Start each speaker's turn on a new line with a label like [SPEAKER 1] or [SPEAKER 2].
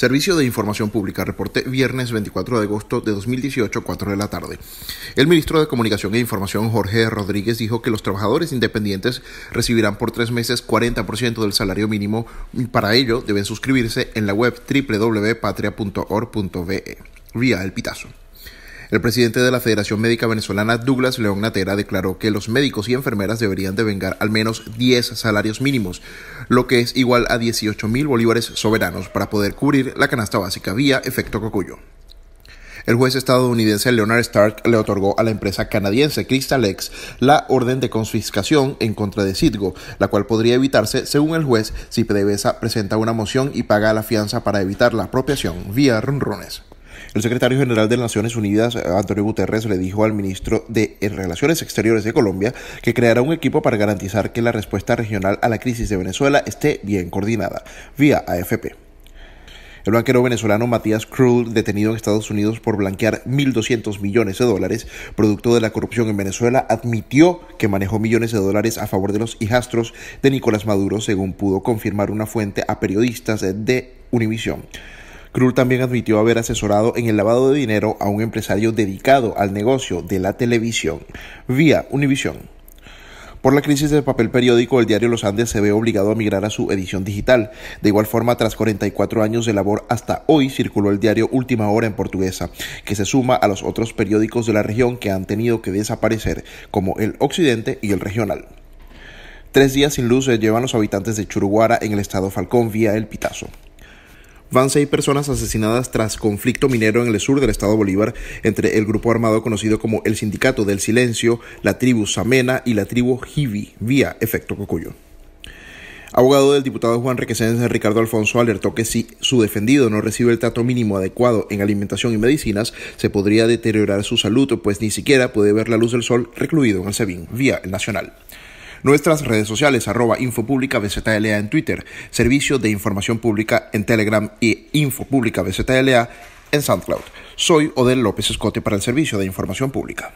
[SPEAKER 1] Servicio de Información Pública, reporte viernes 24 de agosto de 2018, 4 de la tarde. El ministro de Comunicación e Información, Jorge Rodríguez, dijo que los trabajadores independientes recibirán por tres meses 40% del salario mínimo. Para ello, deben suscribirse en la web www.patria.org.be. Vía El Pitazo. El presidente de la Federación Médica Venezolana, Douglas León Natera, declaró que los médicos y enfermeras deberían de vengar al menos 10 salarios mínimos, lo que es igual a 18 mil bolívares soberanos para poder cubrir la canasta básica vía efecto cocuyo. El juez estadounidense Leonard Stark le otorgó a la empresa canadiense X la orden de confiscación en contra de Citgo, la cual podría evitarse, según el juez, si PDVSA presenta una moción y paga la fianza para evitar la apropiación vía ronrones. El secretario general de Naciones Unidas, Antonio Guterres, le dijo al ministro de Relaciones Exteriores de Colombia que creará un equipo para garantizar que la respuesta regional a la crisis de Venezuela esté bien coordinada, vía AFP. El banquero venezolano Matías Krull, detenido en Estados Unidos por blanquear 1.200 millones de dólares, producto de la corrupción en Venezuela, admitió que manejó millones de dólares a favor de los hijastros de Nicolás Maduro, según pudo confirmar una fuente a periodistas de Univisión. Krull también admitió haber asesorado en el lavado de dinero a un empresario dedicado al negocio de la televisión, vía Univision. Por la crisis del papel periódico, el diario Los Andes se ve obligado a migrar a su edición digital. De igual forma, tras 44 años de labor hasta hoy, circuló el diario Última Hora en portuguesa, que se suma a los otros periódicos de la región que han tenido que desaparecer, como el Occidente y el Regional. Tres días sin luz se eh, llevan los habitantes de Churuguara en el estado Falcón vía El Pitazo van seis personas asesinadas tras conflicto minero en el sur del estado Bolívar entre el grupo armado conocido como el Sindicato del Silencio, la tribu Samena y la tribu Jivi vía efecto Cocuyo. Abogado del diputado Juan Requesens, Ricardo Alfonso alertó que si su defendido no recibe el trato mínimo adecuado en alimentación y medicinas, se podría deteriorar su salud, pues ni siquiera puede ver la luz del sol recluido en el SEBIN, vía el Nacional nuestras redes sociales, arroba Infopública BZLA en Twitter, Servicio de Información Pública en Telegram y Infopública en SoundCloud. Soy Odel López Escote para el Servicio de Información Pública.